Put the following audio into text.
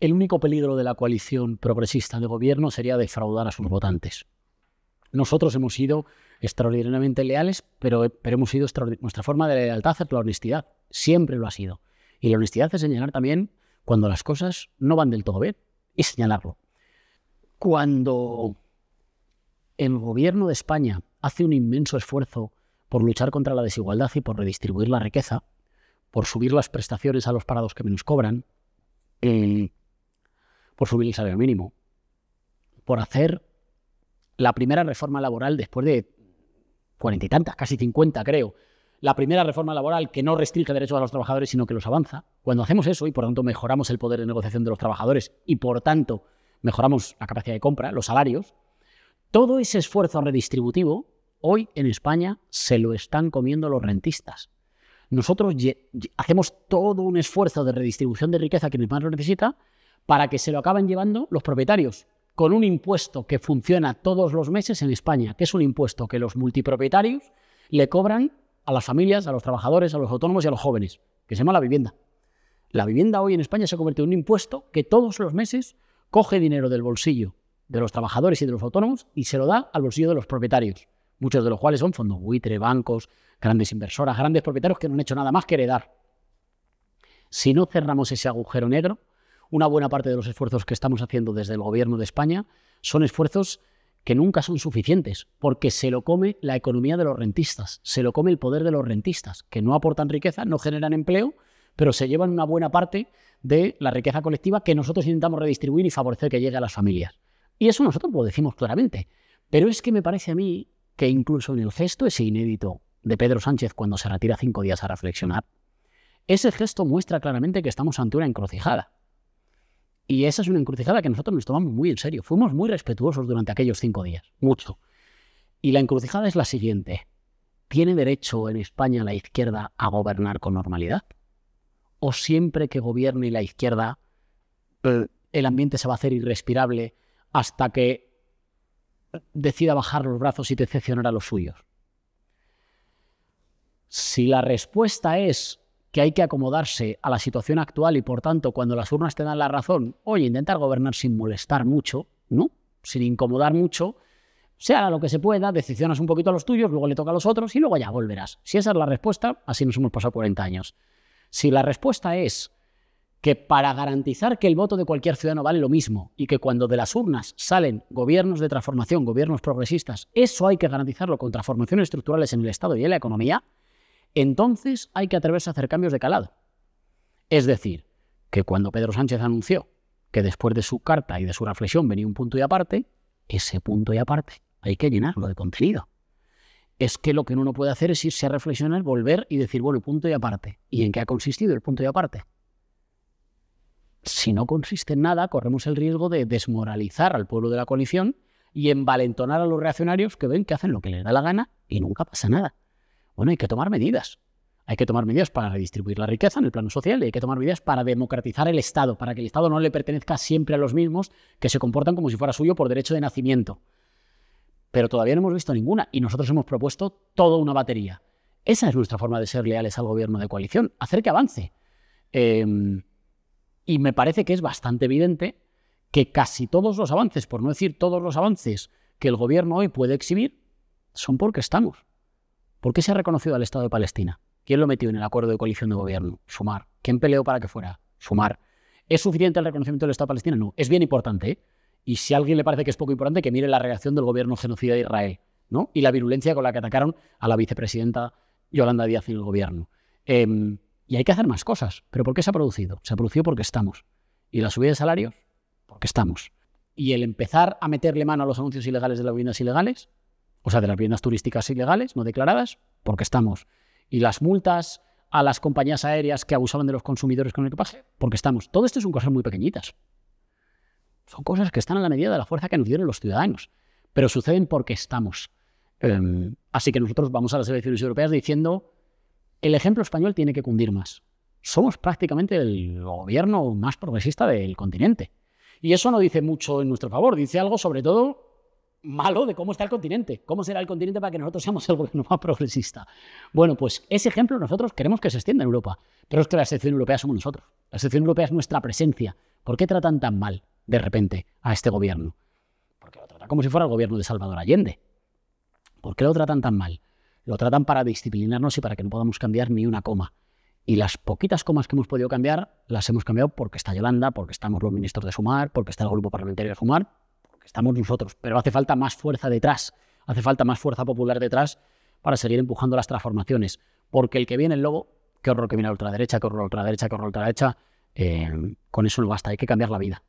el único peligro de la coalición progresista de gobierno sería defraudar a sus votantes. Nosotros hemos sido extraordinariamente leales, pero, hemos sido nuestra forma de lealtad es la honestidad. Siempre lo ha sido. Y la honestidad es señalar también cuando las cosas no van del todo bien y señalarlo. Cuando el gobierno de España hace un inmenso esfuerzo por luchar contra la desigualdad y por redistribuir la riqueza, por subir las prestaciones a los parados que menos cobran, por subir el salario mínimo, por hacer la primera reforma laboral después de cuarenta y tantas, casi cincuenta creo, la primera reforma laboral que no restringe derechos a los trabajadores, sino que los avanza. Cuando hacemos eso y por tanto mejoramos el poder de negociación de los trabajadores y por tanto mejoramos la capacidad de compra, los salarios, todo ese esfuerzo redistributivo hoy en España se lo están comiendo los rentistas. Nosotros hacemos todo un esfuerzo de redistribución de riqueza que quienes más lo necesita para que se lo acaben llevando los propietarios con un impuesto que funciona todos los meses en España, que es un impuesto que los multipropietarios le cobran a las familias, a los trabajadores, a los autónomos y a los jóvenes, que se llama la vivienda. La vivienda hoy en España se ha convertido en un impuesto que todos los meses coge dinero del bolsillo de los trabajadores y de los autónomos y se lo da al bolsillo de los propietarios, muchos de los cuales son fondos buitre, bancos, grandes inversoras, grandes propietarios que no han hecho nada más que heredar. Si no cerramos ese agujero negro, una buena parte de los esfuerzos que estamos haciendo desde el gobierno de España son esfuerzos que nunca son suficientes, porque se lo come la economía de los rentistas, se lo come el poder de los rentistas, que no aportan riqueza, no generan empleo, pero se llevan una buena parte de la riqueza colectiva que nosotros intentamos redistribuir y favorecer que llegue a las familias. Y eso nosotros lo decimos claramente. Pero es que me parece a mí que incluso en el gesto ese inédito de Pedro Sánchez cuando se retira cinco días a reflexionar, ese gesto muestra claramente que estamos ante una encrucijada. Y esa es una encrucijada que nosotros nos tomamos muy en serio. Fuimos muy respetuosos durante aquellos cinco días, mucho. Y la encrucijada es la siguiente. ¿Tiene derecho en España la izquierda a gobernar con normalidad? ¿O siempre que gobierne la izquierda eh. el ambiente se va a hacer irrespirable hasta que decida bajar los brazos y decepcionar a los suyos? Si la respuesta es que hay que acomodarse a la situación actual y por tanto cuando las urnas te dan la razón, oye, intentar gobernar sin molestar mucho, ¿no? Sin incomodar mucho, sea lo que se pueda, decisiones un poquito a los tuyos, luego le toca a los otros y luego ya volverás. Si esa es la respuesta, así nos hemos pasado 40 años. Si la respuesta es que para garantizar que el voto de cualquier ciudadano vale lo mismo y que cuando de las urnas salen gobiernos de transformación, gobiernos progresistas, eso hay que garantizarlo con transformaciones estructurales en el Estado y en la economía, entonces hay que atreverse a hacer cambios de calado. Es decir, que cuando Pedro Sánchez anunció que después de su carta y de su reflexión venía un punto y aparte, ese punto y aparte hay que llenarlo de contenido. Es que lo que uno puede hacer es irse a reflexionar, volver y decir, bueno, punto y aparte. ¿Y en qué ha consistido el punto y aparte? Si no consiste en nada, corremos el riesgo de desmoralizar al pueblo de la coalición y envalentonar a los reaccionarios que ven que hacen lo que les da la gana y nunca pasa nada. Bueno, hay que tomar medidas. Hay que tomar medidas para redistribuir la riqueza en el plano social y hay que tomar medidas para democratizar el Estado, para que el Estado no le pertenezca siempre a los mismos que se comportan como si fuera suyo por derecho de nacimiento. Pero todavía no hemos visto ninguna y nosotros hemos propuesto toda una batería. Esa es nuestra forma de ser leales al gobierno de coalición, hacer que avance. Em, y me parece que es bastante evidente que casi todos los avances, por no decir todos los avances que el gobierno hoy puede exhibir, son porque estamos. ¿Por qué se ha reconocido al Estado de Palestina? ¿Quién lo metió en el acuerdo de coalición de gobierno? Sumar. ¿Quién peleó para que fuera? Sumar. ¿Es suficiente el reconocimiento del Estado de Palestina? No. Es bien importante. ¿eh? Y si a alguien le parece que es poco importante, que mire la reacción del gobierno genocida de Israel ¿no? y la virulencia con la que atacaron a la vicepresidenta Yolanda Díaz en el gobierno. Em, y hay que hacer más cosas. ¿Pero por qué se ha producido? Se ha producido porque estamos. ¿Y la subida de salarios? Porque estamos. Y el empezar a meterle mano a los anuncios ilegales de las viviendas ilegales, o sea, de las viviendas turísticas ilegales, no declaradas, porque estamos. Y las multas a las compañías aéreas que abusaban de los consumidores con el equipaje, porque estamos. Todo esto son cosas muy pequeñitas. Son cosas que están a la medida de la fuerza que nos dieron los ciudadanos, pero suceden porque estamos. Em, así que nosotros vamos a las elecciones europeas diciendo, el ejemplo español tiene que cundir más. Somos prácticamente el gobierno más progresista del continente. Y eso no dice mucho en nuestro favor, dice algo sobre todo malo de cómo está el continente, cómo será el continente para que nosotros seamos el gobierno más progresista. Bueno, pues ese ejemplo nosotros queremos que se extienda en Europa, pero es que la excepción europea somos nosotros, la excepción europea es nuestra presencia. ¿Por qué tratan tan mal de repente a este gobierno? Porque lo tratan como si fuera el gobierno de Salvador Allende. ¿Por qué lo tratan tan mal? Lo tratan para disciplinarnos y para que no podamos cambiar ni una coma. Y las poquitas comas que hemos podido cambiar, las hemos cambiado porque está Yolanda, porque estamos los ministros de Sumar, porque está el grupo parlamentario de Sumar, estamos nosotros, pero hace falta más fuerza detrás, hace falta más fuerza popular detrás para seguir empujando las transformaciones, porque el que viene el lobo, qué horror que viene a la ultraderecha, qué horror a la ultraderecha, qué horror la ultraderecha, eh, con eso no basta, hay que cambiar la vida.